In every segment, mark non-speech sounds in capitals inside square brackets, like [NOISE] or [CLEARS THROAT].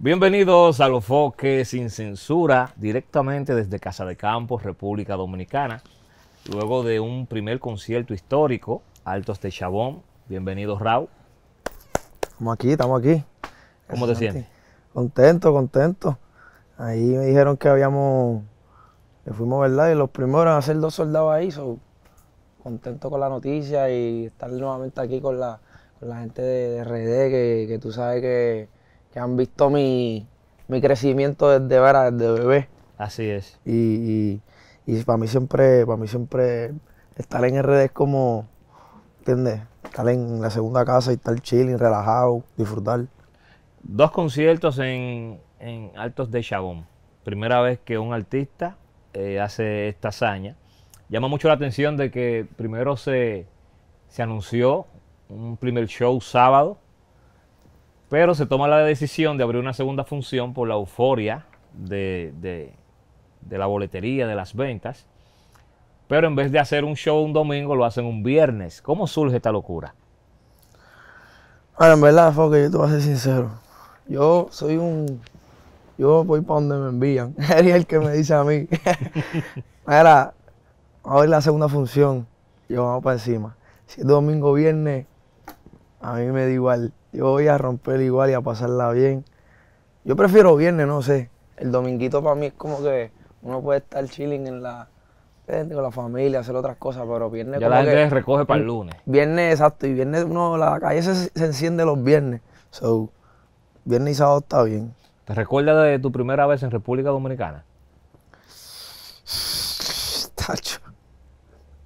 Bienvenidos a Los Foques sin Censura, directamente desde Casa de Campos, República Dominicana. Luego de un primer concierto histórico, Altos de Chabón. Bienvenidos, Raúl. Estamos aquí, estamos aquí. ¿Cómo te sientes? Contento, contento. Ahí me dijeron que habíamos, que fuimos, ¿verdad? Y los primeros a hacer dos soldados ahí, so, contento con la noticia y estar nuevamente aquí con la, gente de, de RD, que tú sabes que han visto mi, crecimiento desde desde bebé. Así es. Y, para mí siempre, para mí siempre estar en RD es como, ¿entiendes? Estar en la segunda casa y estar chilling, relajado, disfrutar. Dos conciertos en, Altos de Chabón. Primera vez que un artista eh, hace esta hazaña. Llama mucho la atención de que primero se anunció un primer show sábado pero se toma la decisión de abrir una segunda función por la euforia de, la boletería, de las ventas. Pero en vez de hacer un show un domingo, lo hacen un viernes. ¿Cómo surge esta locura? Bueno, en verdad, Foque, yo te voy a ser sincero. Yo soy un. Yo voy para donde me envían. [LAUGHS] Es el que me dice a mí. [LAUGHS] Mira, a ver la segunda función. Yo vamos para encima. Si es domingo o viernes, a mí me da igual. Yo voy a romper igual y a pasarla bien. Yo prefiero viernes, no sé. El dominguito para mí es como que uno puede estar chilling en la con la familia, hacer otras cosas, pero viernes. Ya la gente recoge para el lunes. Viernes, exacto. Y viernes, uno, la calle se, enciende los viernes. So, viernes y sábado está bien. ¿Te recuerdas de tu primera vez en República Dominicana? Tacho.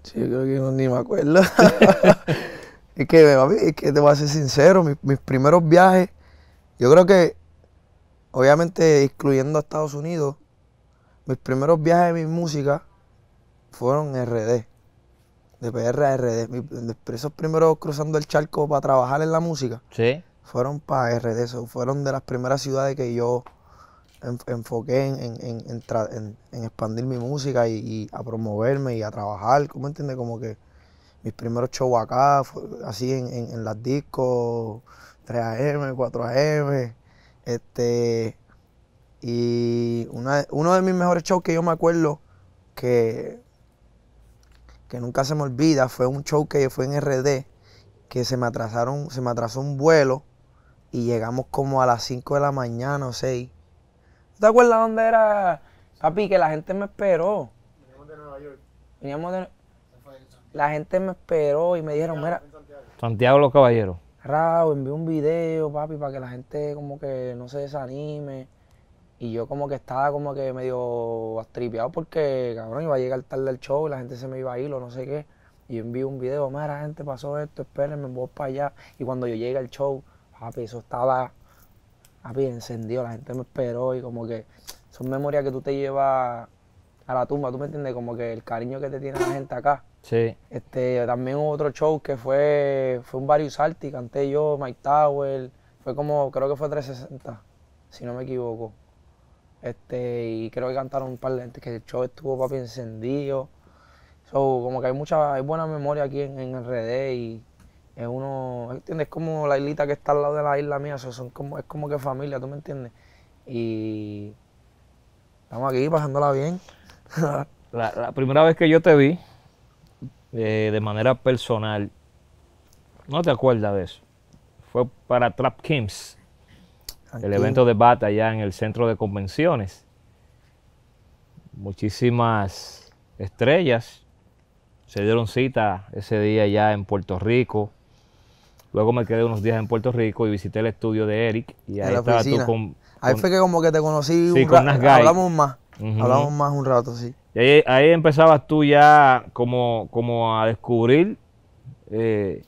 Sí, creo que no, ni me acuerdo. [LAUGHS] Es que, que te voy a ser sincero, mis, primeros viajes, yo creo que, obviamente excluyendo a Estados Unidos, mis primeros viajes de mi música fueron RD, de PR a RD. esos primeros cruzando el charco para trabajar en la música fueron para RD, fueron de las primeras ciudades que yo enfoqué en, en, en, expandir mi música y, y, a promoverme y a trabajar, ¿cómo entiendes? Como que mis primeros shows acá, así en, las discos 3AM, 4AM. Este, y uno de mis mejores shows que yo me acuerdo que, que nunca se me olvida fue un show que fue en RD, que se me, atrasaron, se me atrasó un vuelo y llegamos como a las 5 de la mañana o 6. ¿Te acuerdas dónde era, papi, que la gente me esperó? Veníamos de Nueva York. Veníamos de la gente me esperó y me dijeron, mira. Santiago Los Caballeros. Raro, envió un video, papi, para que la gente como que no se desanime. Y yo como que estaba como que medio astripeado porque, cabrón, iba a llegar tarde el show y la gente se me iba a ir o no sé qué. Y yo envío un video, mira, gente, pasó esto, espérenme, voy para allá. Y cuando yo llegué al show, papi, eso estaba, papi, encendido, la gente me esperó y como que son memorias que tú te llevas a la tumba, ¿tú me entiendes? Como que el cariño que te tiene la gente acá Sí. Este, también hubo otro show que fue, fue un salt Arti, canté yo, Mike Tower, fue como, creo que fue 360, si no me equivoco. Este, y creo que cantaron un par de gente, que el show estuvo papi encendido. como que hay mucha, hay buena memoria aquí en, en RD y es uno, ¿entiendes? como la islita que está al lado de la isla mía, son como, es como que familia, ¿tú me entiendes? Y estamos aquí pasándola bien. [LAUGHS] la primera vez que yo te vi, de manera personal. ¿No te acuerdas de eso? Fue para Trap Kings, el evento de bata allá en el centro de convenciones. Muchísimas estrellas se dieron cita ese día ya en Puerto Rico. Luego me quedé unos días en Puerto Rico y visité el estudio de Eric. Y ahí Ahí fue que como que te conocí un Hablamos más. Hablamos más un rato, sí. Y ahí, empezabas tú ya como, a descubrir eh,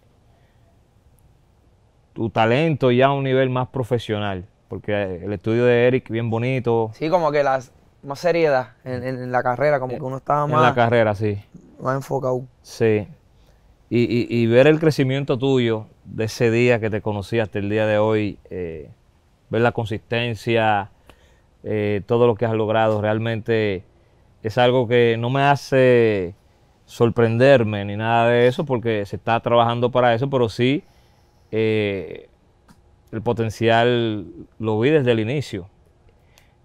tu talento ya a un nivel más profesional. Porque eh, el estudio de Eric, bien bonito. Sí, como que las más seriedad en, la carrera, como eh, que uno estaba más. En la carrera, sí. Más enfocado. Sí. Y, ver el crecimiento tuyo de ese día que te conocí hasta el día de hoy, ver la consistencia, todo lo que has logrado, realmente es algo que no me hace sorprenderme ni nada de eso porque se está trabajando para eso, pero sí eh, el potencial lo vi desde el inicio.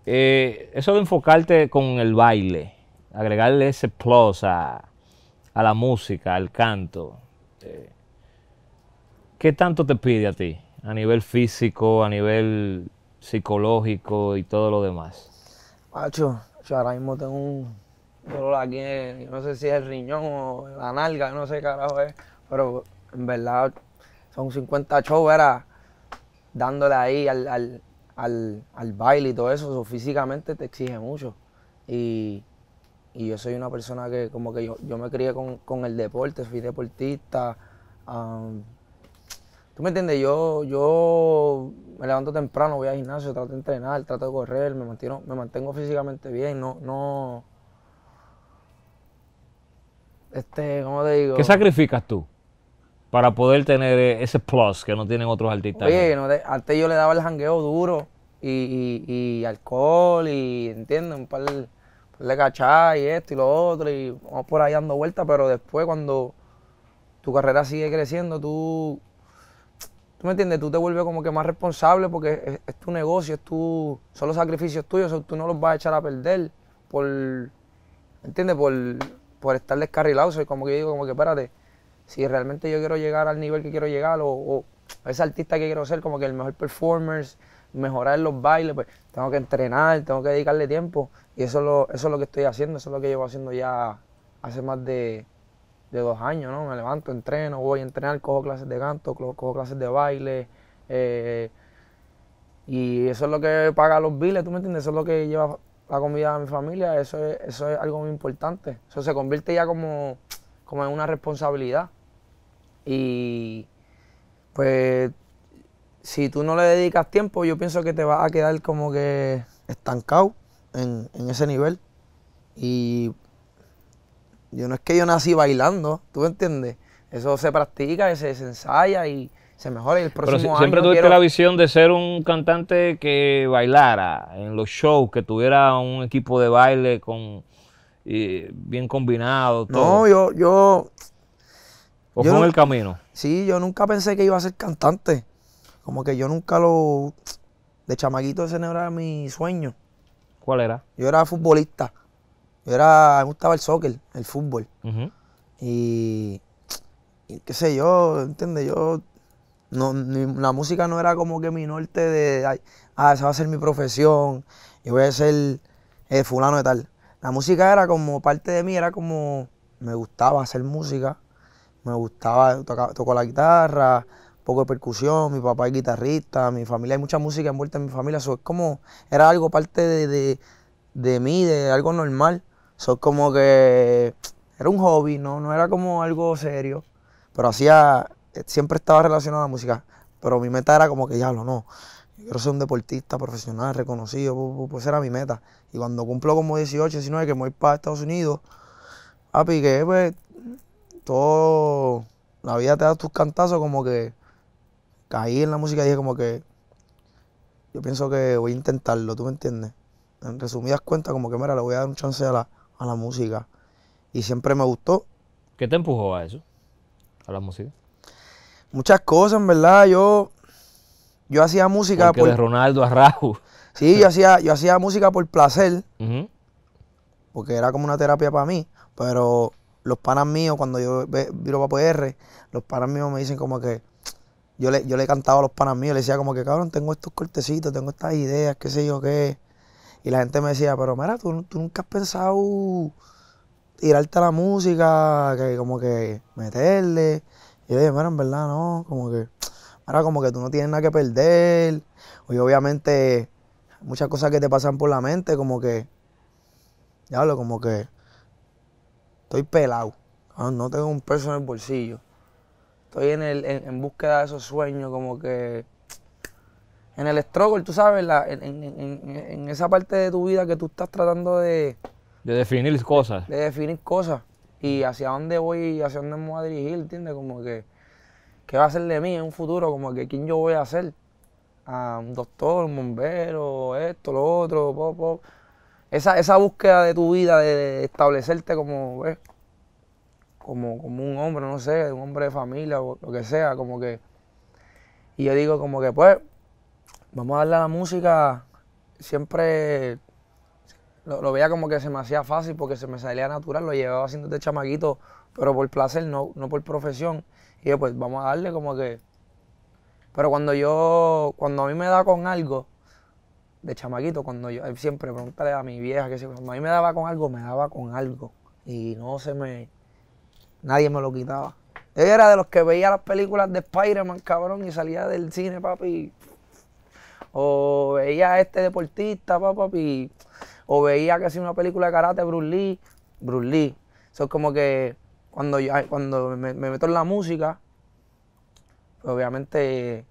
Eh, eso de enfocarte con el baile, agregarle ese plus a, la música, al canto, eh, ¿qué tanto te pide a ti a nivel físico, a nivel psicológico y todo lo demás? ahora mismo tengo un dolor aquí, no sé si es el riñón o la nalga, no sé qué carajo es, pero en verdad son 50 shows, era dándole ahí al, baile y todo eso, físicamente te exige mucho. Y, yo soy una persona que como que yo, me crié con, el deporte, fui deportista. ¿Tú me entiendes? Yo, yo me levanto temprano, voy al gimnasio, trato de entrenar, trato de correr, me mantengo, me mantengo físicamente bien, no, no. Este, ¿cómo te digo? ¿Qué sacrificas tú? Para poder tener e, ese plus que no tienen otros artistas. Oye, antes yo le daba el jangueo duro y, alcohol y, ¿entiendes? Un par, de cachá y esto y lo otro y vamos por ahí dando vueltas, pero después cuando tu carrera sigue creciendo, tú ¿Tú me entiendes? Tú te vuelves como que más responsable porque es, tu negocio, es son los sacrificios tuyos, tú no los vas a echar a perder por, ¿entiendes? Por, estar descarrilados. Y como que digo, como que espérate, si realmente yo quiero llegar al nivel que quiero llegar o, ese artista que quiero ser, como que el mejor performer, mejorar los bailes, pues tengo que entrenar, tengo que dedicarle tiempo. Y eso lo, eso es lo que estoy haciendo, eso es lo que llevo haciendo ya hace más de de dos años, ¿no? Me levanto, entreno, voy a entrenar, cojo clases de canto, cojo, clases de baile. Eh, y eso es lo que paga los biles, ¿tú me entiendes? Eso es lo que lleva la comida a mi familia, eso es, eso es algo muy importante. Eso se convierte ya como, como en una responsabilidad. Y pues si tú no le dedicas tiempo, yo pienso que te vas a quedar como que estancado en, en ese nivel. Y yo no es que yo nací bailando, ¿tú entiendes? Eso se practica, se, se ensaya y se mejora. Y el próximo Pero siempre tuviste la visión de ser un cantante que bailara en los shows, que tuviera un equipo de baile con bien combinado. No, yo, yo. ¿O el camino? Sí, yo nunca pensé que iba a ser cantante. Como que yo nunca lo. De chamaguito ese no era mi sueño. ¿Cuál era? Yo era futbolista era, me gustaba el soccer, el fútbol. y, qué sé yo, ¿entiendes? Yo, no, la música no era como que mi norte de, ay, ah, esa va a ser mi profesión, yo voy a ser eh, fulano de tal. La música era como parte de mí, era como, me gustaba hacer música, me gustaba, tocar la guitarra, poco de percusión, mi papá es guitarrista, mi familia, hay mucha música envuelta en mi familia, eso es como, era algo parte de, de, de mí, de algo normal. Son como que era un hobby, ¿no? no era como algo serio, pero hacía, siempre estaba relacionado a la música. Pero mi meta era como que, ya lo no, quiero ser un deportista profesional, reconocido, pues, era mi meta. Y cuando cumplo como 18, 19, que me voy para Estados Unidos, a que pues, todo, la vida te da tus cantazos, como que caí en la música y dije como que, yo pienso que voy a intentarlo, ¿tú me entiendes? En resumidas cuentas, como que, mira, le voy a dar un chance a la, a la música y siempre me gustó. ¿Qué te empujó a eso? A la música. Muchas cosas, en verdad. Yo, yo hacía música Porque por. de Ronaldo a Sí, yo hacía, yo hacía música por placer. Porque era como una terapia para mí. Pero los panas míos, cuando yo viro para R los panas míos me dicen como que. Yo le, yo le cantaba a los panas míos, le decía como que, cabrón, tengo estos cortecitos, tengo estas ideas, qué sé yo qué. Y la gente me decía, pero mira, tú, tú nunca has pensado tirarte a la música, que como que meterle. Y yo dije, mira, en verdad no, como que, mira, como que tú no tienes nada que perder. Y obviamente muchas cosas que te pasan por la mente, como que, ya hablo, como que estoy pelado, ah, no tengo un peso en el bolsillo. Estoy en, el, en, en búsqueda de esos sueños, como que en el struggle, tú sabes, en, esa parte de tu vida que tú estás tratando de... De definir cosas. De, definir cosas. Y hacia dónde voy hacia dónde me voy a dirigir, ¿entiendes? Como que, ¿qué va a ser de mí en un futuro? Como que, ¿quién yo voy a ser? A ah, un doctor, un bombero, esto, lo otro, pop, pop. Esa, esa búsqueda de tu vida, de, establecerte como, como, como un hombre, no sé, un hombre de familia, o lo que sea, como que... Y yo digo como que, pues, vamos a darle a la música, siempre lo, veía como que se me hacía fácil porque se me salía natural, lo llevaba haciendo de chamaquito, pero por placer, no, no por profesión. Y pues vamos a darle como que... Pero cuando yo, cuando a mí me da con algo, de chamaguito, cuando yo, siempre preguntarle a mi vieja, que si, cuando a mí me daba con algo, me daba con algo. Y no se me, nadie me lo quitaba. Yo era de los que veía las películas de Spider-Man, cabrón, y salía del cine, papi, o veía a este deportista, papi, o veía que hacía una película de karate, Bruce Lee, Bruce Lee. Eso es como que cuando, yo, cuando me, meto en la música, pues obviamente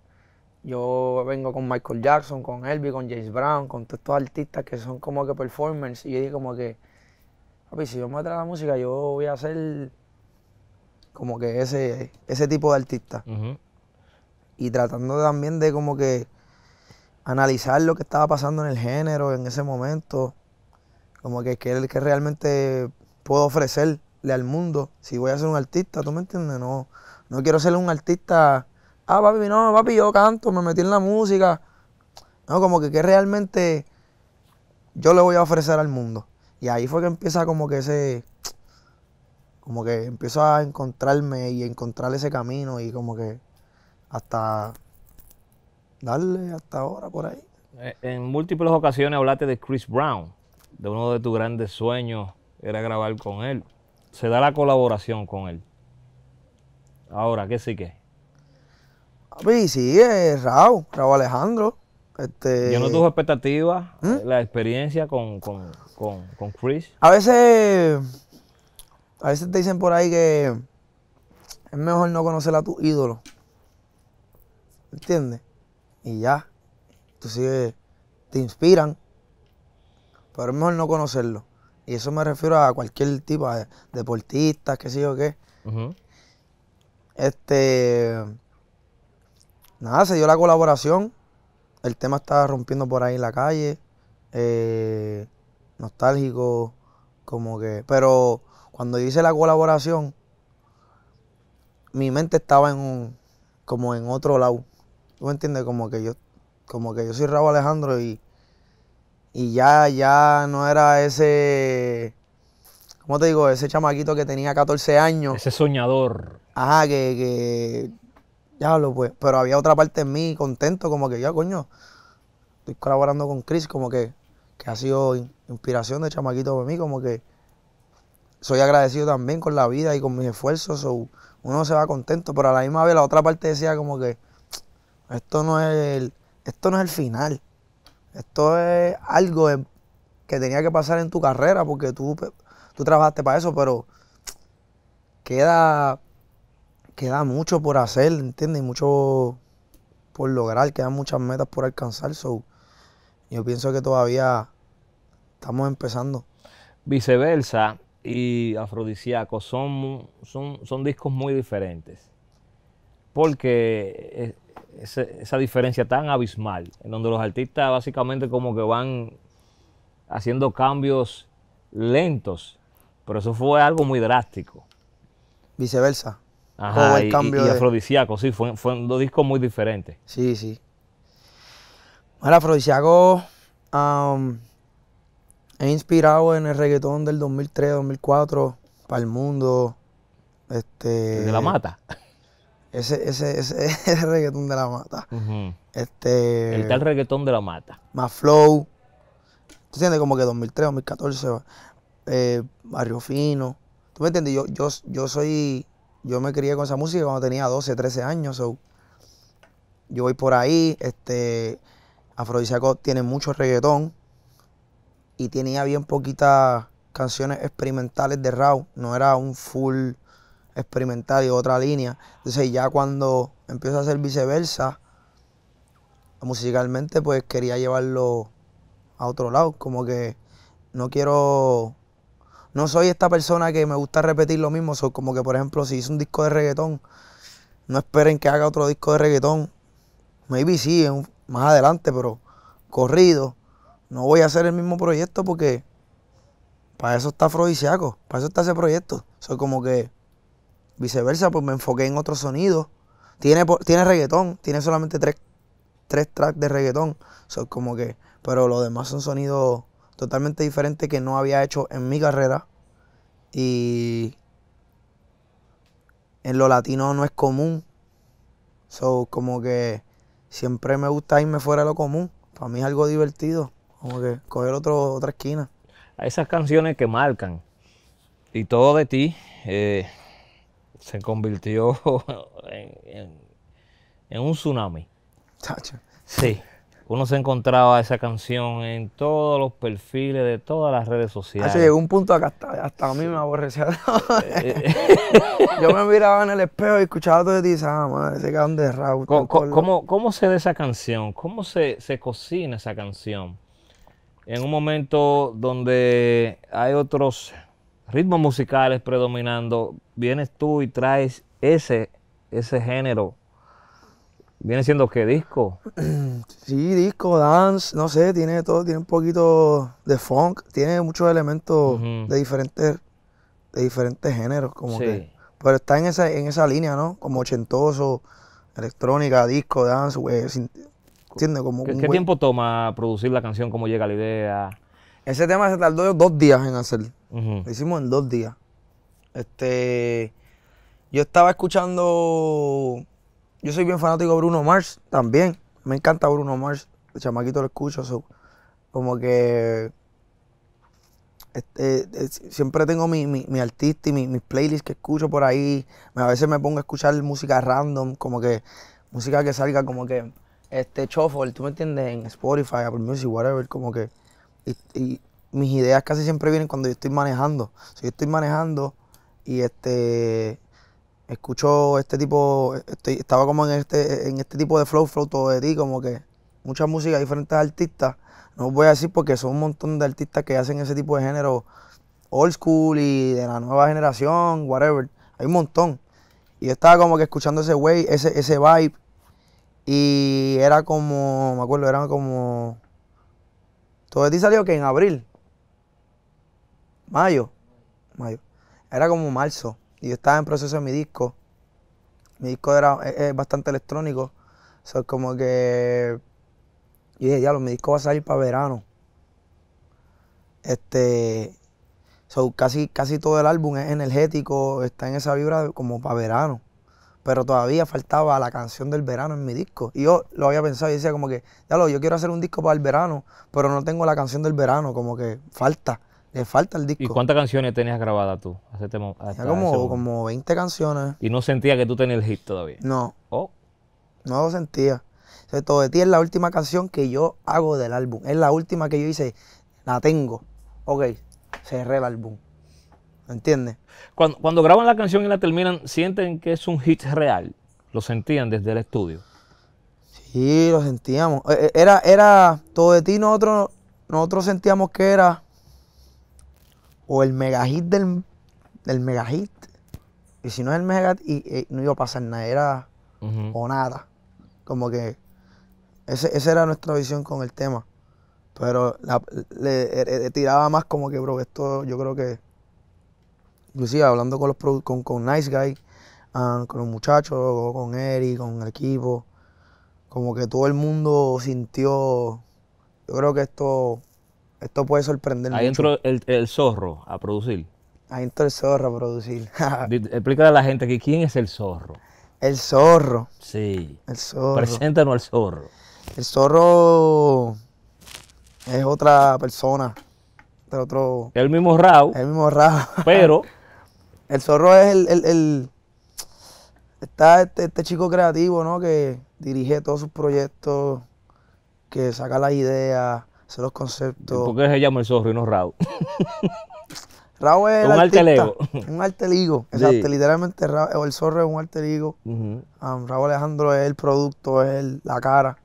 yo vengo con Michael Jackson, con Elvis, con James Brown, con todos estos artistas que son como que performers. Y yo dije como que, papi, si yo me meto en la música, yo voy a ser como que ese, ese tipo de artista. Y tratando también de como que analizar lo que estaba pasando en el género en ese momento, como que qué que realmente puedo ofrecerle al mundo si voy a ser un artista, ¿tú me entiendes? No, no quiero ser un artista, ah, papi, no, papi, yo canto, me metí en la música. No, como que qué realmente yo le voy a ofrecer al mundo. Y ahí fue que empieza como que ese, como que empiezo a encontrarme y encontrar ese camino y como que hasta darle hasta ahora por ahí. Eh, en múltiples ocasiones hablaste de Chris Brown, de uno de tus grandes sueños era grabar con él. Se da la colaboración con él. Ahora, ¿qué sí que? Sí, sí, es Raúl, Raúl Alejandro. Este... Yo no tuve expectativas, ¿Mm? la experiencia con, Chris. A veces, a veces te dicen por ahí que es mejor no conocer a tu ídolo. ¿Entiendes? y ya. Tú te inspiran, pero es mejor no conocerlo. Y eso me refiero a cualquier tipo, de deportistas, qué sé yo qué. Este. Nada, se dio la colaboración. El tema estaba rompiendo por ahí en la calle. Eh, nostálgico, como que. Pero cuando hice la colaboración, mi mente estaba en como en otro lado. ¿Tú me entiendes? Como que yo, como que yo soy Raúl Alejandro y, y ya, ya no era ese, ¿cómo te digo? Ese chamaquito que tenía 14 años. Ese soñador. Ajá, que, que ya lo pues. Pero había otra parte en mí contento, como que ya, coño, estoy colaborando con Chris, como que, que ha sido inspiración de chamaquito para mí, como que soy agradecido también con la vida y con mis esfuerzos. uno se va contento, pero a la misma vez la otra parte decía como que, esto no es el, esto no es el final. Esto es algo que tenía que pasar en tu carrera porque tú, tú trabajaste para eso, pero queda, queda mucho por hacer, ¿entiendes? Mucho por lograr, quedan muchas metas por alcanzar. So, yo pienso que todavía estamos empezando. Viceversa y Afrodisiaco son, son, son discos muy diferentes. Porque eh, esa diferencia tan abismal, en donde los artistas básicamente como que van haciendo cambios lentos, pero eso fue algo muy drástico. Viceversa. Ajá, y, cambio sí, fue, fueron dos discos muy diferentes. Sí, sí. Bueno, Afrodisiaco, um, he inspirado en el reggaetón del 2003, 2004, para el mundo. Este, ¿De la mata? Ese, ese, ese, [LAUGHS] reggaetón de la mata. Este. El tal reggaetón de la mata. Más flow. ¿Tú entiendes? Como que 2003, 2014, eh, Barrio Fino. ¿Tú me entiendes? Yo, yo, yo soy. Yo me crié con esa música cuando tenía 12, 13 años. Yo voy por ahí. Este. Afrodisíaco tiene mucho reggaetón. Y tenía bien poquitas canciones experimentales de Raw. No era un full experimentar y otra línea. Entonces ya cuando empiezo a hacer viceversa, musicalmente pues quería llevarlo a otro lado, como que no quiero, no soy esta persona que me gusta repetir lo mismo, Soy como que por ejemplo si hice un disco de reggaetón, no esperen que haga otro disco de reggaetón, maybe sí, más adelante, pero corrido, no voy a hacer el mismo proyecto porque para eso está afrodisiaco, para eso está ese proyecto, soy como que Viceversa, pues me enfoqué en otros sonidos. Tiene, tiene reggaetón, tiene solamente tres, tracks de reggaetón. como que, pero lo demás son sonidos totalmente diferentes que no había hecho en mi carrera. Y en lo latino no es común. So, como que siempre me gusta irme fuera de lo común. Para mí es algo divertido, como que coger otro, otra esquina. A Esas canciones que marcan y todo de ti, eh, se convirtió [LAUGHS] en, un tsunami. Sí. Uno se encontraba esa canción en todos los perfiles de todas las redes sociales. llegó un punto hasta, a mí me aborrecía. [LAUGHS] [LAUGHS] Yo me miraba en el espejo y escuchaba todo y ah, madre, ese cabrón de Raúl. ¿Cómo, se ve esa canción? ¿Cómo se, se cocina esa canción? En un momento donde hay otros ritmos musicales predominando, vienes tú y traes ese, ese género. ¿Viene siendo qué disco? [CLEARS THROAT] Sí, disco, dance, no sé, tiene todo, tiene un poquito de funk, tiene muchos elementos de diferentes, de diferentes géneros, Pero está en esa, en esa línea, ¿no? Como ochentoso, electrónica, disco, dance, güey. Eh, ¿qué tiempo toma producir la canción? ¿Cómo llega la idea? Ese tema se tardó dos días en hacerlo. Lo hicimos en dos días. Este. Yo estaba escuchando. Yo soy bien fanático de Bruno Mars también. Me encanta Bruno Mars. El chamaquito lo escucho. como que. Este, siempre tengo mi, mi, artista y mis playlists que escucho por ahí. A veces me pongo a escuchar música random, como que música que salga como que este Shuffle, ¿tú me entiendes? En Spotify, Apple Music, whatever, como que y, mis ideas casi siempre vienen cuando yo estoy manejando. Si yo estoy manejando y este escucho este tipo, estaba como en este, en este tipo de flow, flow todo de ti, como que mucha música, diferentes artistas. No voy a decir porque son un montón de artistas que hacen ese tipo de género old school y de la nueva generación, whatever. Hay un montón. Y yo estaba como que escuchando ese wey, ese, ese vibe. Y era como, me acuerdo, era como todo de salió que en abril. Mayo. Mayo. Era como marzo. Y yo estaba en proceso de mi disco. Mi disco era es, bastante electrónico. yo como que. Y dije, diablo, mi disco va a salir para verano. Este. casi, casi todo el álbum es energético, está en esa vibra como para verano pero todavía faltaba la canción del verano en mi disco. Y yo lo había pensado y decía como que, ya lo, yo quiero hacer un disco para el verano, pero no tengo la canción del verano, como que falta, le falta el disco. ¿Y cuántas canciones tenías grabadas tú? como, como 20 canciones. ¿Y no sentía que tú tenías el hit todavía? No. Oh. No lo sentía. O todo de ti es la última canción que yo hago del álbum. Es la última que yo hice, la tengo. Ok, cerré el álbum. ¿Entiendes? Cuando, graban la canción y la terminan, ¿sienten que es un hit real? ¿Lo sentían desde el estudio? Sí, lo sentíamos. Eh, eh, era, era, todo de ti nosotros, nosotros sentíamos que era o el mega hit del, del mega Y si no es el mega y, eh, no iba a pasar nada, era o nada. Como que esa era nuestra visión con el tema. Pero le, tiraba más como que, bro, esto yo creo que inclusive hablando con, los, con, con Nice Guy, ah, con los muchachos, con Eric, con el equipo, como que todo el mundo sintió, yo creo que esto, esto puede sorprender Ahí entró el, zorro a producir. Ahí entró el zorro a producir. [LAUGHS] Explícale a la gente que quién es el zorro. El zorro. Sí. El zorro. Preséntanos al zorro. El zorro es otra persona. De otro. El mismo Rao. El mismo Rao. Pero [LAUGHS] El zorro es el, el, está este, este, chico creativo, ¿no? Que dirige todos sus proyectos, que saca las ideas, hace los conceptos. ¿Por qué se llama el zorro y no Raúl? [LAUGHS] Raúl es un artista, [LAUGHS] Un arteligo, exacto. Literalmente el zorro es un alter Uh Raúl Alejandro es el producto, es la cara.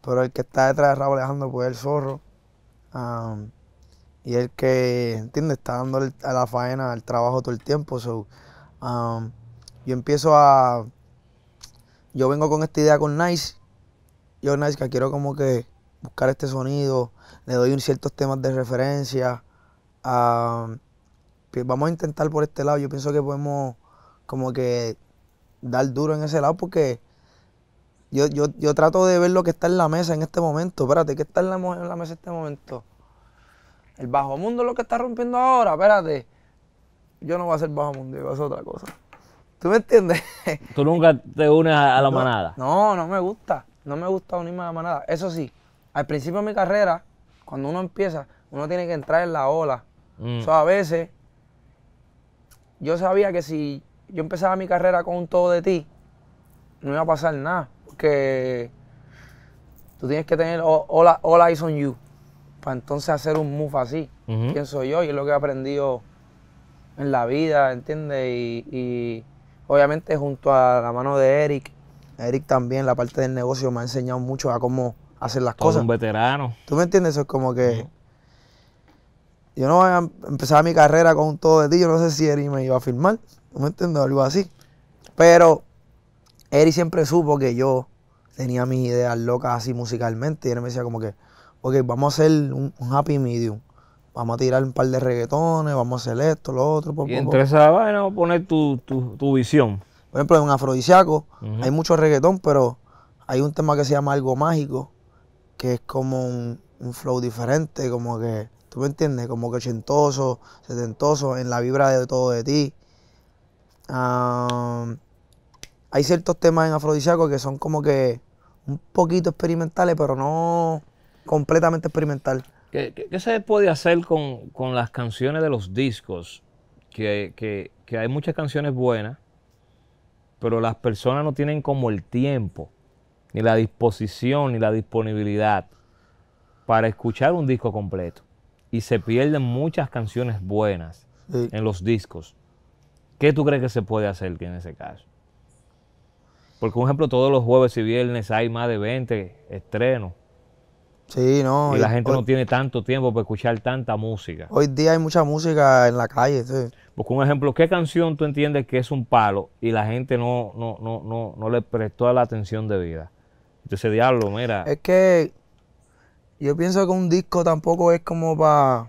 Pero el que está detrás de Raúl Alejandro pues es el zorro. Um, y el que, ¿entiendes? Está dando a la faena, al trabajo todo el tiempo. So, um, yo empiezo a... Yo vengo con esta idea con Nice. Yo, Nice, que quiero como que buscar este sonido. Le doy un ciertos temas de referencia. Um, vamos a intentar por este lado. Yo pienso que podemos como que dar duro en ese lado porque yo, yo, yo trato de ver lo que está en la mesa en este momento. Espérate, ¿qué está en la mesa en este momento? El bajo mundo es lo que está rompiendo ahora, espérate. Yo no voy a ser bajo mundo, es voy otra cosa. ¿Tú me entiendes? [LAUGHS] Tú nunca te unes a, la manada. No, no me gusta. No me gusta unirme a la manada. Eso sí, al principio de mi carrera, cuando uno empieza, uno tiene que entrar en la ola. Mm. O sea, a veces, yo sabía que si yo empezaba mi carrera con un todo de ti, no iba a pasar nada. Porque tú tienes que tener hola hola all on you para pues entonces hacer un move así. pienso ¿Quién soy yo? Y es lo que he aprendido en la vida, ¿entiendes? Y, obviamente junto a la mano de Eric, Eric también, la parte del negocio, me ha enseñado mucho a cómo hacer las Todo cosas. un veterano. ¿Tú me entiendes? Eso es como que... Yo no voy a empezar mi carrera con todo de ti, yo no sé si Eric me iba a firmar, no me entiendes? Algo así. Pero Eric siempre supo que yo tenía mis ideas locas así musicalmente y él me decía como que ok, vamos a hacer un, happy medium. Vamos a tirar un par de reggaetones, vamos a hacer esto, lo otro. y entre vamos a poner tu, visión. Por ejemplo, en un afrodisíaco hay mucho reggaetón, pero hay un tema que se llama Algo Mágico, que es como un, flow diferente, como que, ¿tú me entiendes? Como que ochentoso, setentoso, en la vibra de todo de ti. Ah, hay ciertos temas en afrodisiaco que son como que un poquito experimentales, pero no completamente experimental. ¿Qué, se puede hacer con, las canciones de los discos? Que, hay muchas canciones buenas, pero las personas no tienen como el tiempo, ni la disposición, ni la disponibilidad para escuchar un disco completo. Y se pierden muchas canciones buenas en los discos. ¿Qué tú crees que se puede hacer en ese caso? Porque, por ejemplo, todos los jueves y viernes hay más de 20 estrenos Sí, no. Y la gente no tiene tanto tiempo para escuchar tanta música. Hoy día hay mucha música en la calle. Sí. un ejemplo, ¿qué canción tú entiendes que es un palo y la gente no, no, le prestó la atención de vida? Entonces, diablo, mira. Es que yo pienso que un disco tampoco es como para.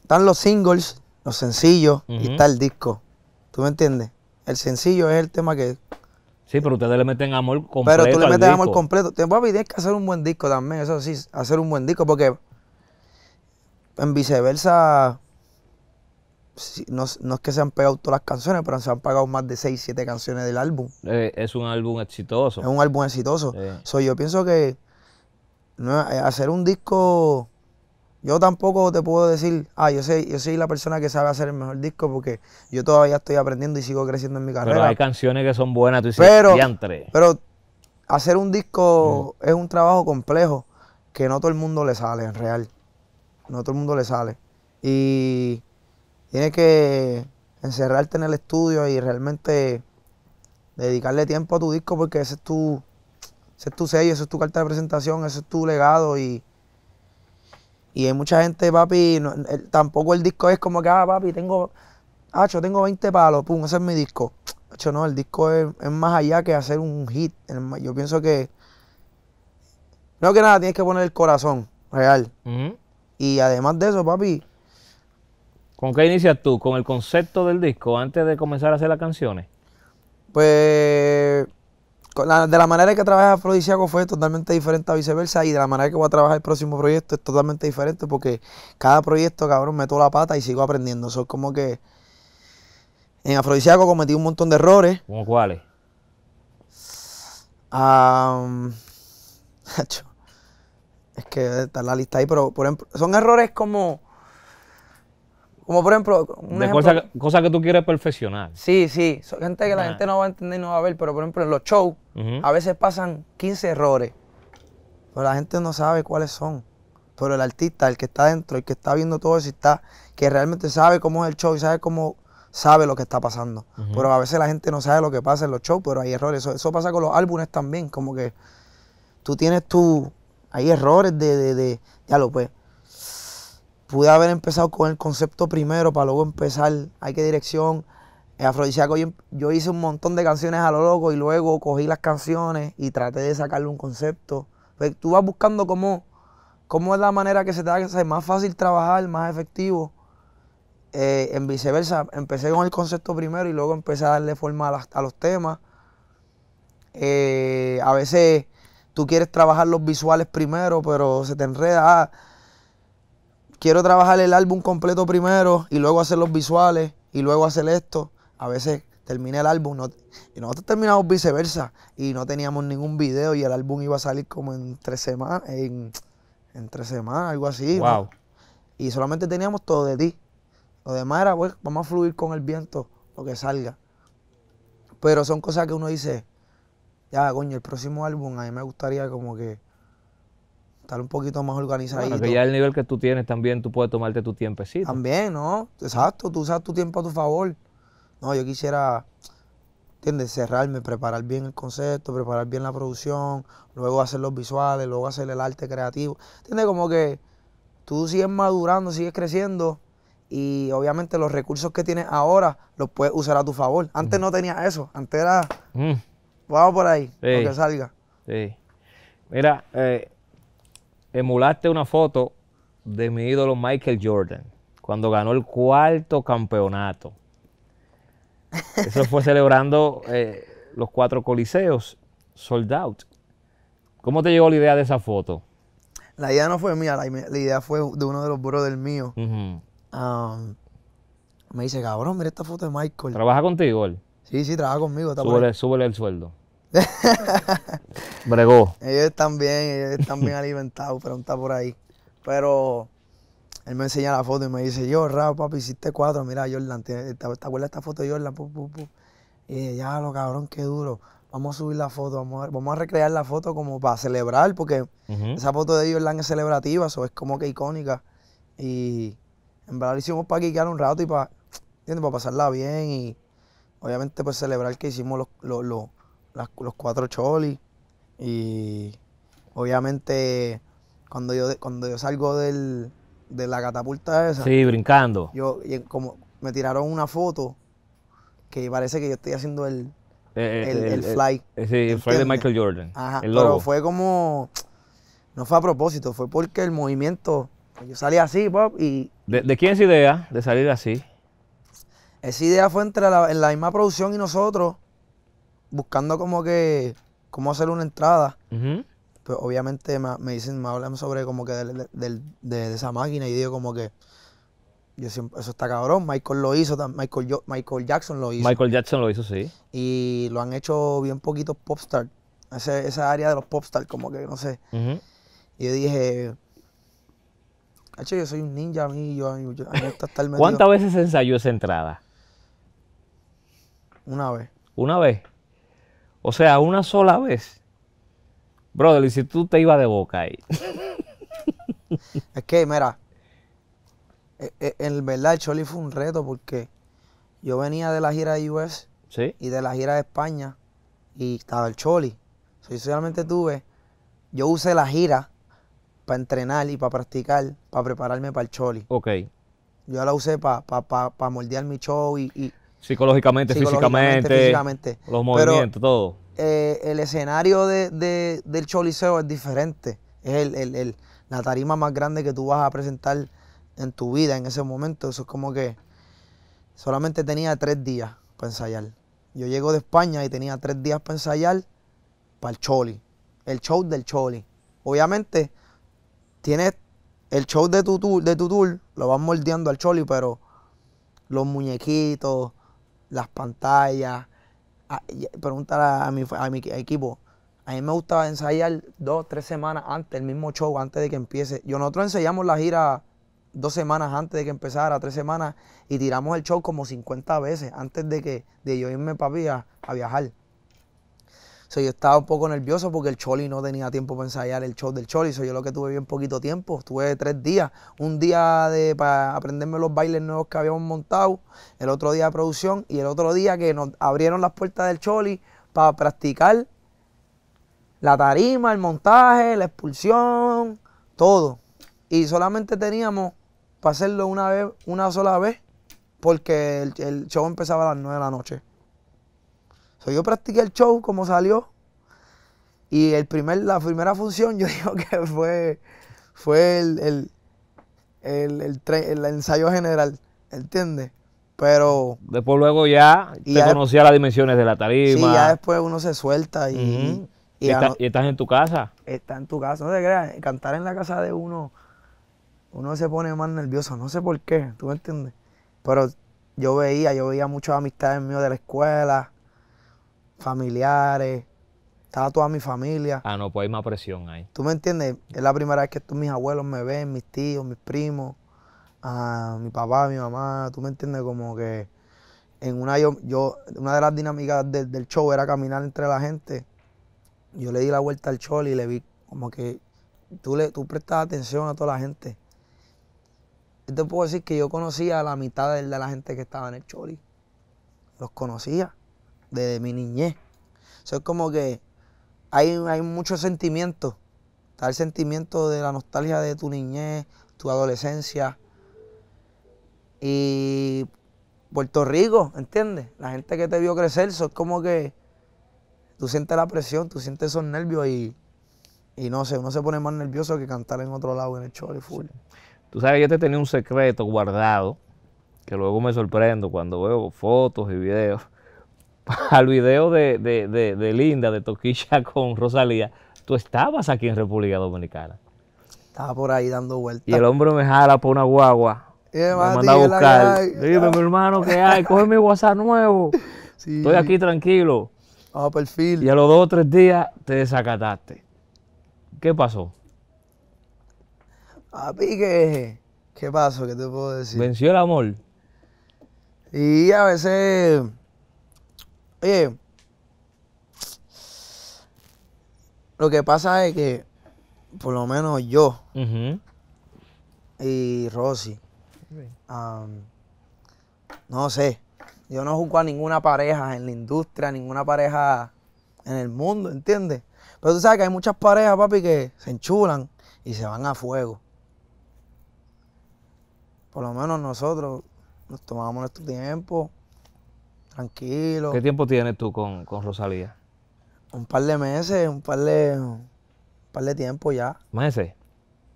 Están los singles, los sencillos y está el disco. ¿Tú me entiendes? El sencillo es el tema que Sí, pero ustedes le meten amor completo. Pero tú le metes amor completo. Te a tienes que hacer un buen disco también, eso sí, hacer un buen disco, porque en viceversa, no, es que se han pegado todas las canciones, pero se han pagado más de 6, 7 canciones del álbum. Eh, es un álbum exitoso. Es un álbum exitoso. Eh. yo pienso que eh, hacer un disco yo tampoco te puedo decir, ah, yo soy, yo soy la persona que sabe hacer el mejor disco porque yo todavía estoy aprendiendo y sigo creciendo en mi carrera. Pero hay canciones que son buenas, tú dices, pero, pero hacer un disco mm. es un trabajo complejo que no todo el mundo le sale, en real. No todo el mundo le sale. Y tienes que encerrarte en el estudio y realmente dedicarle tiempo a tu disco porque ese es tu, es tu sello, ese es tu carta de presentación, ese es tu legado y y hay mucha gente, papi, tampoco el disco es como que, ah, papi, tengo, ah, yo tengo 20 palos, pum, ese es mi disco. no, el disco es, más allá que hacer un hit. Yo pienso que, no que nada, tienes que poner el corazón real. Y además de eso, papi. ¿Con qué inicias tú? ¿Con el concepto del disco antes de comenzar a hacer las canciones? Pues de la manera que trabajé Afrodisíaco fue totalmente diferente a viceversa y de la manera que voy a trabajar el próximo proyecto es totalmente diferente porque cada proyecto, cabrón, meto la pata y sigo aprendiendo. Eso es como que en Afrodisíaco cometí un montón de errores. ¿Cómo cuáles? [LAUGHS] es que está la lista ahí, pero por ejemplo, son errores como como por ejemplo. Un cosa que tú quieres perfeccionar. Sí, sí. gente que la ah. gente no va a entender y no va a ver, pero por ejemplo en los shows a veces pasan 15 errores, pero la gente no sabe cuáles son. Pero el artista, el que está dentro, el que está viendo todo eso, está, que realmente sabe cómo es el show y sabe cómo sabe lo que está pasando. Pero a veces la gente no sabe lo que pasa en los shows, pero hay errores. Eso, pasa con los álbumes también, como que tú tienes tu... Hay errores de... de, de ya lo pues, pude haber empezado con el concepto primero para luego empezar, hay que dirección, eh, afrodisíaco. Em, yo, hice un montón de canciones a lo loco y luego cogí las canciones y traté de sacarle un concepto. Pues, tú vas buscando cómo, cómo es la manera que se te hace más fácil trabajar, más efectivo. Eh, en viceversa, empecé con el concepto primero y luego empecé a darle forma a, los temas. Eh, a veces tú quieres trabajar los visuales primero, pero se te enreda. Ah, quiero trabajar el álbum completo primero y luego hacer los visuales y luego hacer esto. A veces termina el álbum y nosotros terminamos viceversa y no teníamos ningún video y el álbum iba a salir como en tres semanas, en, tres semanas, algo así. Y solamente teníamos todo de ti. Lo demás era, pues, vamos a fluir con el viento, lo que salga. Pero son cosas que uno dice, ya, coño, el próximo álbum a mí me gustaría como que estar un poquito más organizado. Bueno, que ya el nivel que tú tienes también tú puedes tomarte tu tiempecito. También, ¿no? Exacto, tú usas tu tiempo a tu favor. No, yo quisiera, ¿entiendes? Cerrarme, preparar bien el concepto, preparar bien la producción, luego hacer los visuales, luego hacer el arte creativo. ¿Entiendes? Como que tú sigues madurando, sigues creciendo y obviamente los recursos que tienes ahora los puedes usar a tu favor. Antes no tenías eso, antes era, mm. vamos por ahí, que salga. Sí. Mira, eh, emulaste una foto de mi ídolo Michael Jordan cuando ganó el cuarto campeonato. Eso fue celebrando eh, los cuatro coliseos, sold out. ¿Cómo te llegó la idea de esa foto? La idea no fue mía, la, idea fue de uno de los brothers míos. mío. me dice, cabrón, mira esta foto de Michael. ¿Trabaja contigo él? Sí, sí, trabaja conmigo. súbele el sueldo. [LAUGHS] Bregó. Ellos están bien, ellos están bien [LAUGHS] alimentados, pero está por ahí. Pero él me enseña la foto y me dice, yo, rap, papi, hiciste cuatro, mira, Jordan, ¿te, acuerdas de esta foto de Jordan? Y dije, ya, lo cabrón, qué duro. Vamos a subir la foto, vamos a, recrear la foto como para celebrar, porque esa foto de Jordan es celebrativa, eso es como que icónica. Y en verdad lo hicimos para quiquear un rato y para, para pasarla bien y obviamente pues celebrar que hicimos los, los, los los cuatro cholis. Y obviamente cuando yo cuando yo salgo del, de la catapulta esa. Sí, brincando. Yo como me tiraron una foto que parece que yo estoy haciendo el eh, eh, el, eh, fly. sí, el fly de Michael Jordan. el logo. pero fue como no fue a propósito, fue porque el movimiento pues yo salí así, y ¿De, de quién es idea de salir así? Esa idea fue entre en la misma producción y nosotros buscando como que cómo hacer una entrada. pero pues, obviamente me, dicen, me hablan sobre como que de, esa máquina y digo como que yo siempre, eso está cabrón. Michael lo hizo, Michael, yo, Michael Jackson lo hizo. Michael Jackson lo hizo, sí. Y lo han hecho bien poquitos popstars. Esa área de los popstars, como que no sé. Y yo dije, hecho yo soy un ninja, a mí, ¿Cuántas veces ensayó esa entrada? Una vez. ¿Una vez? O sea, una sola vez. Brother, y si tú te ibas de boca ahí. [LAUGHS] es que, mira, e, e, en verdad, el Choli fue un reto porque yo venía de la gira de US y de la gira de España y estaba el Choli. yo solamente tuve, yo usé la gira para entrenar y para practicar, para prepararme para el Choli. Ok. Yo la usé para pa, moldear mi show y, Psicológicamente, físicamente, los movimientos, todo. Eh, el escenario del Choliseo es diferente. Es la tarima más grande que tú vas a presentar en tu vida en ese momento. Eso es como que solamente tenía tres días para ensayar. Yo llego de España y tenía tres días para ensayar para el Choli, el show del Choli. Obviamente, tienes el show de tu tour, de tu lo vas moldeando al Choli, pero los muñequitos, las pantallas, Pregúntale preguntar a, mi, a mi equipo. A mí me gustaba ensayar dos, tres semanas antes, el mismo show, antes de que empiece. Yo nosotros ensayamos la gira dos semanas antes de que empezara, tres semanas, y tiramos el show como 50 veces antes de que de yo irme papi a, a viajar yo estaba un poco nervioso porque el Choli no tenía tiempo para ensayar el show del Choli. soy yo lo que tuve bien poquito tiempo, tuve tres días. Un día de, para aprenderme los bailes nuevos que habíamos montado, el otro día de producción y el otro día que nos abrieron las puertas del Choli para practicar la tarima, el montaje, la expulsión, todo. Y solamente teníamos para hacerlo una vez, una sola vez, porque el, el show empezaba a las 9 de la noche yo practiqué el show como salió. Y el primer, la primera función [LAUGHS] yo digo que fue, fue el, ensayo general, ¿entiendes? Pero... Después luego ya te conocía las dimensiones de la tarima. Sí, ya después uno se suelta y... y, estás en tu casa? Está en tu casa, no te creas. Cantar en la casa de uno, uno se pone más nervioso, no sé por qué, ¿tú me entiendes? Pero yo veía, yo veía muchas amistades mías de la escuela, familiares, estaba toda mi familia. Ah, no, pues hay más presión ahí. ¿Tú me entiendes? Es la primera vez que mis abuelos me ven, mis tíos, mis primos, a mi papá, mi mamá, ¿tú me entiendes? Como que en una, yo, yo una de las dinámicas del, show era caminar entre la gente. Yo le di la vuelta al choli y le vi como que tú, le, tú prestas atención a toda la gente. Yo te puedo decir que yo conocía a la mitad de la gente que estaba en el Choli. Los conocía de mi niñez. Eso es como que hay, hay muchos sentimientos. Está el sentimiento de la nostalgia de tu niñez, tu adolescencia. Y Puerto Rico, ¿entiendes? La gente que te vio crecer, eso es como que tú sientes la presión, tú sientes esos nervios y, y no sé, uno se pone más nervioso que cantar en otro lado, en el de full. Tú sabes, yo te tenía un secreto guardado, que luego me sorprendo cuando veo fotos y videos para [LAUGHS] el video de, Linda, de Toquilla [LAUGHS] con Rosalía, tú estabas aquí en República Dominicana. Estaba por ahí dando vueltas. Y el hombre me jala por una guagua. Me manda a buscar. Dime, mi hermano, ¿qué hay? Coge mi WhatsApp nuevo. [LAUGHS] Estoy aquí tranquilo. Ah, perfil. Y a los dos o tres días te desacataste. ¿Qué pasó? Papi, ¿qué, ¿qué pasó? ¿Qué te puedo decir? Venció el amor. Y a veces Oye, lo que pasa es que, por lo menos yo y Rosy, no sé, yo no juzgo a ninguna pareja en la industria, ninguna pareja en el mundo, ¿entiendes? Pero tú sabes que hay muchas parejas, papi, que se enchulan y se van a fuego. Por lo menos nosotros nos tomamos nuestro tiempo, tranquilo. ¿Qué tiempo tienes tú con, Rosalía? Un par de meses, un par de, un de tiempo ya. ¿Meses?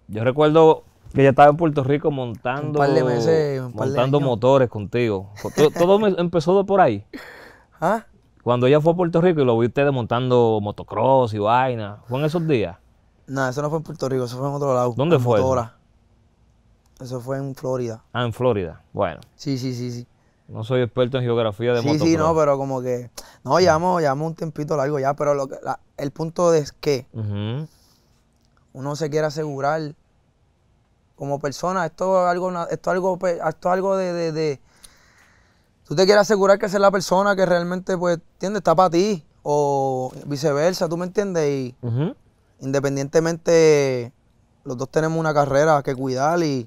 Yo recuerdo que ella estaba en Puerto Rico montando, un par de meses, montando motores contigo. Todo, empezó por ahí. [LAUGHS] ¿Ah? Cuando ella fue a Puerto Rico y lo vi ustedes montando motocross y vaina, ¿fue en esos días? No, eso no fue en Puerto Rico, eso fue en otro lado. ¿Dónde fue? Eso? eso fue en Florida. Ah, en Florida. Bueno. Sí, sí, sí, sí. No soy experto en geografía de Sí, sí, no, pero como que. No, ah. llevamos, llevamos un tiempito largo ya, pero lo que, el punto es que uno se quiere asegurar como persona, esto es algo, esto algo, esto algo de, de, Tú te quieres asegurar que es la persona que realmente, pues, ¿entiendes? Está para ti. O viceversa, ¿tú me entiendes? Y independientemente, los dos tenemos una carrera que cuidar y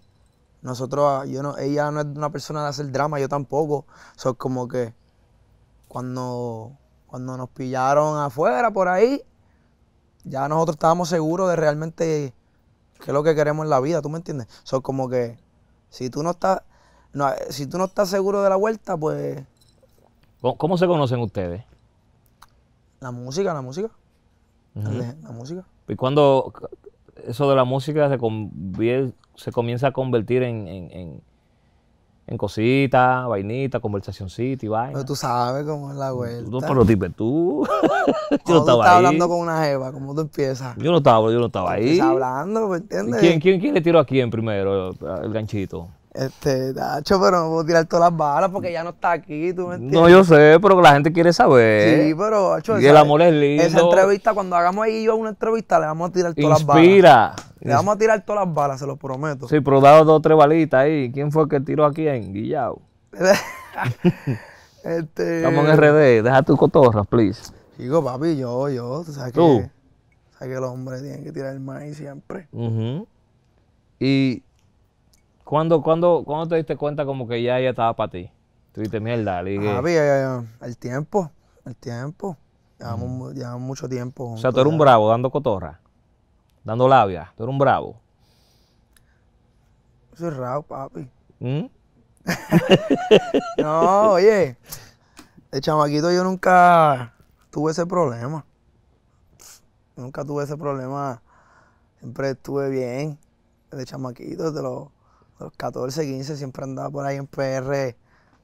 nosotros, ah, yo no, ella no es una persona de hacer drama, yo tampoco. son como que cuando, cuando nos pillaron afuera por ahí, ya nosotros estábamos seguros de realmente qué es lo que queremos en la vida, ¿tú me entiendes? son como que si tú no estás, no, si tú no estás seguro de la vuelta, pues... ¿Cómo se conocen ustedes? La música, la música. la, música. ¿Y cuando eso de la música se convierte, se comienza a convertir en, en, en, en cositas, vainitas, conversacioncita y vaina. Pero tú sabes cómo es la vuelta. Tú, pero dime tú. [LAUGHS] yo no, estaba tú ahí. hablando con una jeva, ¿cómo tú empiezas? Yo no estaba, yo no estaba ahí. Estás hablando, ¿me entiendes? ¿Quién, quién, quién le tiró a quién primero eh, el ganchito? Este, Nacho, pero no a tirar todas las balas porque mm. ya no está aquí, ¿tú me entiendes? No, yo sé, pero la gente quiere saber. Sí, pero, Nacho, Y el amor es lindo. Esa entrevista, cuando hagamos ahí yo una entrevista, le vamos a tirar todas las balas. ¡Inspira! Le vamos a tirar todas las balas, se lo prometo. Sí, pero dado dos o tres balitas ahí. ¿Quién fue el que tiró aquí en Guillao? [LAUGHS] [LAUGHS] este... Estamos en RD, deja tus cotorras, please. Digo, papi, yo, yo, tú sabes ¿Tú? que... que los hombres tienen que tirar el maíz siempre. Y ¿Cuándo, cuando, te diste cuenta como que ya ella estaba para ti? Tuviste mierda, el tiempo, el tiempo. Llevamos, mucho tiempo. O sea, tú eres un bravo dando cotorra, dando labia. Tú eres un bravo. Soy raro, papi. ¿Mm? [LAUGHS] no, oye. De chamaquito yo nunca tuve ese problema. Nunca tuve ese problema. Siempre estuve bien. De chamaquito, de los los 14, 15 siempre andaba por ahí en PR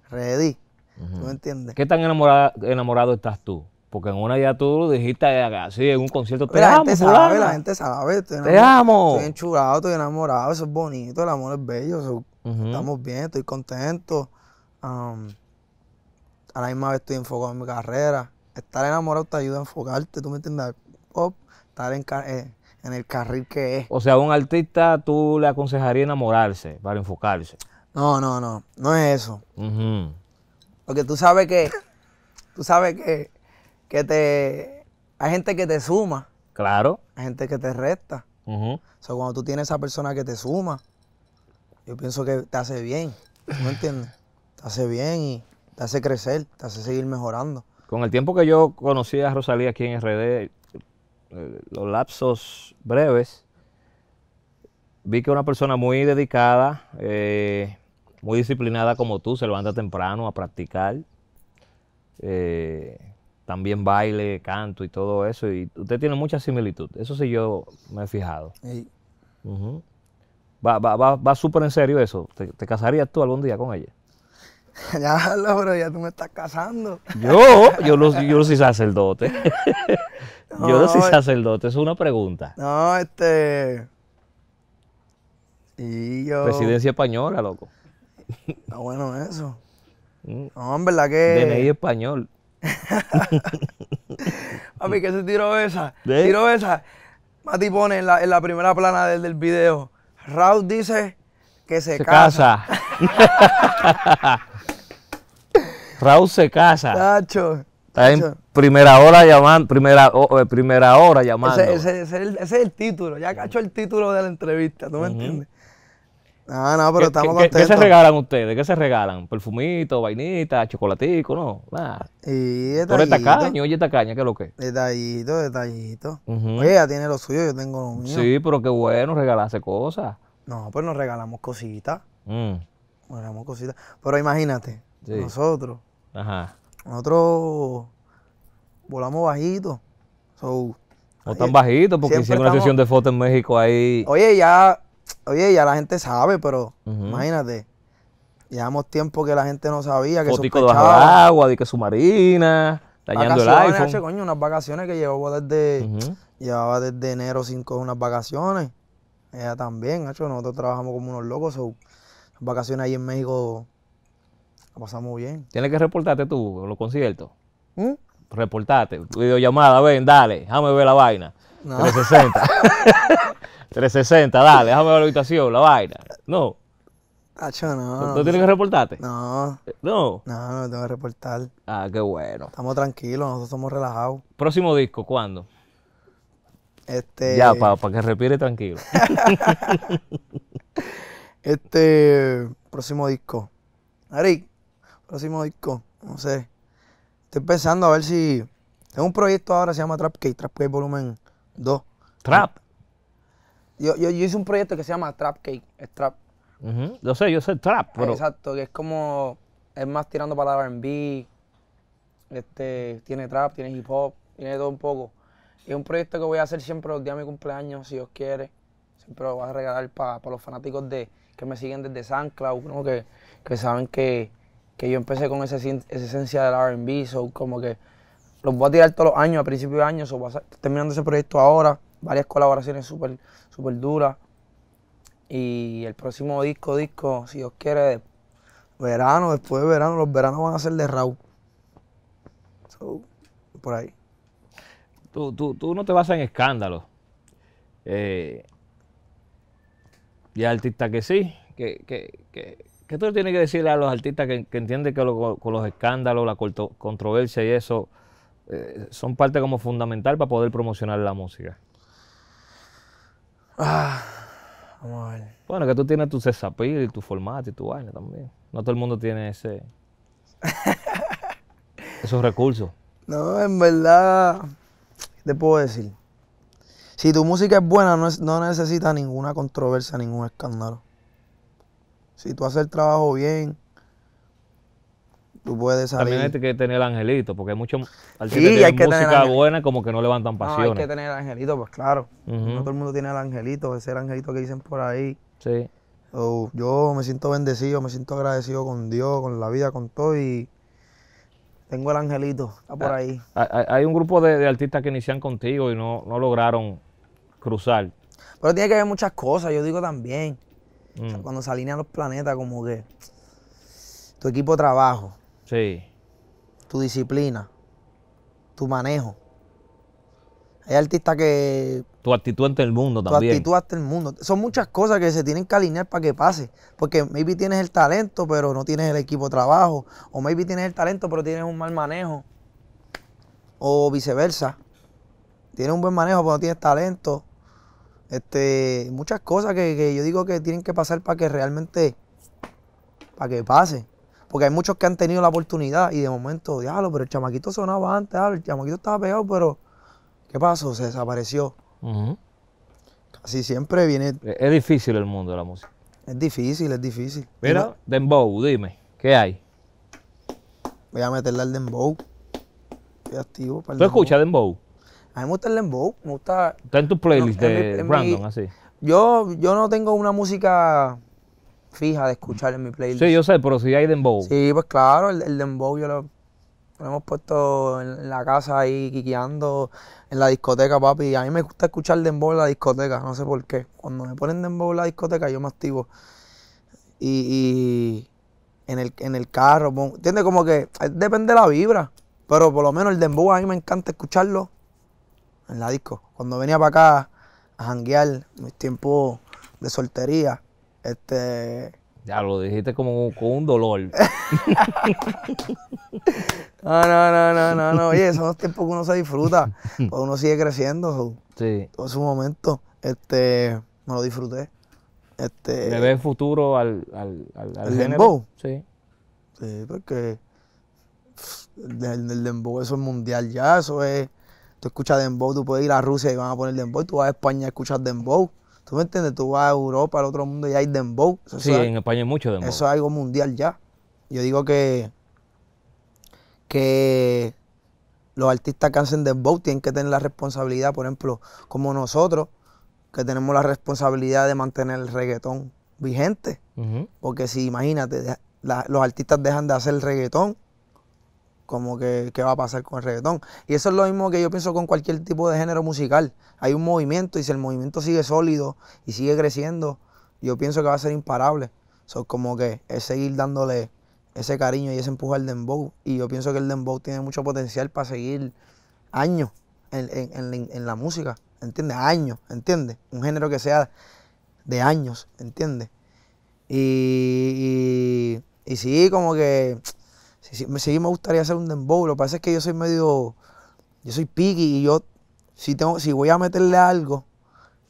ready. ¿Tú me entiendes? ¿Qué tan enamorado estás tú? Porque en una ya tú dijiste así en un concierto, te la gente sabe, La gente sabe, te amo. Estoy enchurado, estoy enamorado, eso es bonito, el amor es bello, estamos bien, estoy contento. a la misma vez estoy enfocado en mi carrera. Estar enamorado te ayuda a enfocarte, tú me entiendes, estar en, eh, en el carril que es. O sea, a un artista tú le aconsejaría enamorarse para enfocarse. No, no, no, no es eso. Porque tú sabes que, tú sabes que, te, hay gente que te suma. Claro. Hay gente que te resta. O sea, cuando tú tienes a esa persona que te suma, yo pienso que te hace bien. ¿no me entiendes? Te hace bien y te hace crecer, te hace seguir mejorando. Con el tiempo que yo conocí a Rosalía aquí en RD, eh, los lapsos breves, vi que una persona muy dedicada, eh, muy disciplinada como tú, se levanta temprano a practicar. Eh, también baile, canto y todo eso. Y usted tiene mucha similitud. Eso sí yo me he fijado. Va, va, va, súper en serio eso. ¿Te, casarías tú algún día con ella? [LAUGHS] ya, pero ya tú me estás casando. Yo, yo, soy sacerdote. [LAUGHS] yo no soy sacerdote, es una pregunta. No, este. Y yo. Presidencia española, loco. Está bueno eso. Mm. No, en verdad que. medio español. A mí ¿qué se tiro esa? Tiro esa. Mati pone en la, primera plana del, del video. Raúl dice que se, se casa. [LAUGHS] Raúl se casa. Tacho. Está en primera hora llamando, primera, eh, primera hora llamando. Ese, es el, título, ya cacho el título de la entrevista, ¿tú me entiendes? Ah, no, pero estamos contentos. ¿Qué se regalan ustedes? ¿Qué se regalan? ¿Perfumito, vainita, chocolatico? No, nada. Y caña, oye, caña, ¿qué es lo que? Detallito, detallito. ella tiene lo suyo, yo tengo lo mío. Sí, pero qué bueno regalarse cosas. No, pues nos regalamos cositas. Mm. Nos regalamos cositas. Pero imagínate, nosotros. Ajá. Nosotros volamos bajito. no tan bajito, porque hicieron una sesión de fotos en México ahí. Oye, ya, oye, ya la gente sabe, pero imagínate. Llevamos tiempo que la gente no sabía que Fotico bajo agua, de que submarina, dañando el iPhone. coño, unas vacaciones que llevaba desde, llevaba desde enero 5 unas vacaciones. Ella también, hecho, nosotros trabajamos como unos locos. So, vacaciones ahí en México la pasamos muy bien. Tienes que reportarte tú, los conciertos. ¿Mm? Reportarte. videollamada, ven, dale, déjame ver la vaina. No. 360. 360, [LAUGHS] dale, déjame ver la habitación, la vaina. No. Acho, ah, no. ¿Tú tienes que reportarte? No. No. No, no tengo que reportar. Ah, qué bueno. Estamos tranquilos, nosotros estamos relajados. Próximo disco, ¿cuándo? Este. Ya, para que respire tranquilo. [LAUGHS] este. Próximo disco. Ari, próximo disco, no sé. Estoy pensando a ver si. Tengo un proyecto ahora, se llama Trap Cake, Trap Cake Volumen 2. ¿Trap? Yo, yo, hice un proyecto que se llama Trap Cake, es Trap. no Yo sé, yo sé Trap, pero. Exacto, que es como. Es más tirando palabras en RB. Este, tiene trap, tiene hip hop, tiene todo un poco. Y es un proyecto que voy a hacer siempre los días de mi cumpleaños, si Dios quiere. Siempre lo voy a regalar para los fanáticos de que me siguen desde San ¿no? que, que saben que, que yo empecé con esa, esencia del RB, son como que los voy a tirar todos los años, a principios de año, terminando ese proyecto ahora, varias colaboraciones súper super duras. Y el próximo disco, disco, si Dios quiere, verano, después de verano, los veranos van a ser de Raúl. So, por ahí. Tú, tú, no te vas en escándalo eh, y el artista que sí, que, que, que, ¿Qué tú tienes que decirle a los artistas que, que entienden que con los escándalos, la controversia y eso eh, son parte como fundamental para poder promocionar la música? Ah, vamos a ver. Bueno, que tú tienes tu sesapil y tu formato y tu vaina también. No todo el mundo tiene ese [LAUGHS] esos recursos. No, en verdad, te puedo decir? Si tu música es buena, no, no necesita ninguna controversia, ningún escándalo. Si tú haces el trabajo bien, tú puedes salir. También hay que tener el angelito, porque hay muchos artistas que hay música buena como que no levantan pasiones. No, hay que tener el angelito, pues claro. No todo el mundo tiene el angelito, ese angelito que dicen por ahí. Sí. yo me siento bendecido, me siento agradecido con Dios, con la vida, con todo y tengo el angelito, está por ah, ahí. Hay, un grupo de, artistas que inician contigo y no, no lograron cruzar. Pero tiene que haber muchas cosas, yo digo también. Mm. cuando se alinean los planetas, como que tu equipo de trabajo, sí. tu disciplina, tu manejo. Hay artistas que... Tu actitud ante el mundo también. Tu actitud ante el mundo. Son muchas cosas que se tienen que alinear para que pase. Porque maybe tienes el talento, pero no tienes el equipo de trabajo. O maybe tienes el talento, pero tienes un mal manejo. O viceversa. Tienes un buen manejo, pero no tienes talento. Este, muchas cosas que, yo digo que tienen que pasar para que realmente, para que pase. Porque hay muchos que han tenido la oportunidad y de momento, diablo, pero el chamaquito sonaba antes, ah, el chamaquito estaba pegado, pero ¿qué pasó? Se desapareció. Casi siempre viene... Es difícil el mundo de la música. Es difícil, es difícil. Mira, Dembow, dime, ¿qué hay? Voy a meterle al Dembow. Estoy activo para ¿Tú escuchas Dembow? A mí me gusta el dembow, me gusta... Está en tu playlist de Brandon, así. Yo, yo no tengo una música fija de escuchar en mi playlist. Sí, yo sé, pero sí hay dembow. Sí, pues claro, el, dembow yo lo, hemos puesto en, la casa ahí, quiqueando, en la discoteca, papi. a mí me gusta escuchar dembow en la discoteca, no sé por qué. Cuando me ponen dembow en la discoteca yo me activo. Y, en, el, en el carro, ¿entiendes? Como que eh, depende de la vibra. Pero por lo menos el dembow a mí me encanta escucharlo en la disco. Cuando venía para acá a janguear, mis tiempos de soltería, este... Ya lo dijiste como con un dolor. [LAUGHS] no, no, no, no, no, no. Oye, son los tiempos que uno se disfruta. [LAUGHS] Pues uno sigue creciendo. Sí. Todo su momento. Este, me lo disfruté. Este. ¿Le ves futuro al, al, al, Sí. Sí, porque el, el, dembow eso es mundial ya, eso es tú escuchas dembow, tú puedes ir a Rusia y van a poner dembow, tú vas a España a escuchar dembow. ¿Tú me entiendes? Tú vas a Europa, al otro mundo y hay dembow. sí, en España hay mucho dembow. Eso es algo mundial ya. Yo digo que, que los artistas que hacen dembow tienen que tener la responsabilidad, por ejemplo, como nosotros, que tenemos la responsabilidad de mantener el reggaetón vigente. Porque si imagínate, los artistas dejan de hacer el reggaetón, como que qué va a pasar con el reggaetón. Y eso es lo mismo que yo pienso con cualquier tipo de género musical. Hay un movimiento y si el movimiento sigue sólido y sigue creciendo, yo pienso que va a ser imparable. son como que es seguir dándole ese cariño y ese empuje al dembow. Y yo pienso que el dembow tiene mucho potencial para seguir años en, la música, ¿entiendes? Años, ¿entiendes? Un género que sea de años, ¿entiendes? y, y sí, como que Sí, me gustaría hacer un dembow. Lo que pasa es que yo soy medio. Yo soy piqui y yo, si, tengo, si voy a meterle algo,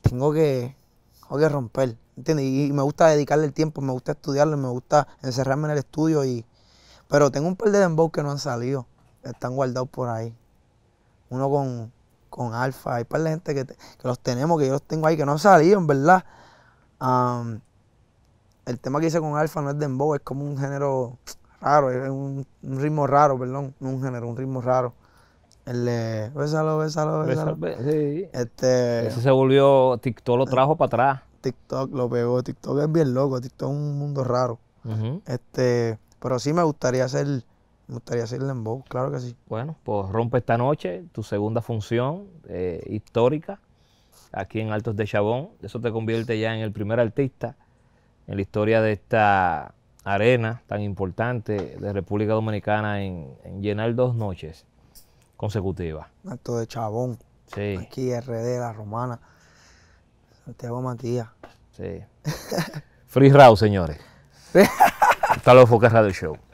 tengo que, tengo que romper. Y, me gusta dedicarle el tiempo, me gusta estudiarlo, me gusta encerrarme en el estudio. y Pero tengo un par de dembow que no han salido. Están guardados por ahí. Uno con, Alfa. Hay par de gente que, los tenemos, que yo los tengo ahí, que no han salido, en verdad. el tema que hice con Alfa no es dembow, es como un género raro, es un, ritmo raro, perdón, un género, un ritmo raro. El de, bésalo, bésalo, bésalo. sí. este, Ese se volvió, TikTok lo trajo para atrás. TikTok lo pegó, TikTok es bien loco, TikTok es un mundo raro. Este, pero sí me gustaría hacer, me gustaría hacer Lembo, claro que sí. Bueno, pues rompe esta noche, tu segunda función eh, histórica aquí en Altos de Chabón. Eso te convierte ya en el primer artista en la historia de esta arena tan importante de República Dominicana en, llenar dos noches consecutivas. Acto de Chabón. Sí. Aquí RD, La Romana. Santiago Matías. Sí. [LAUGHS] Free Raw, señores. Hasta luego, Focas Radio Show.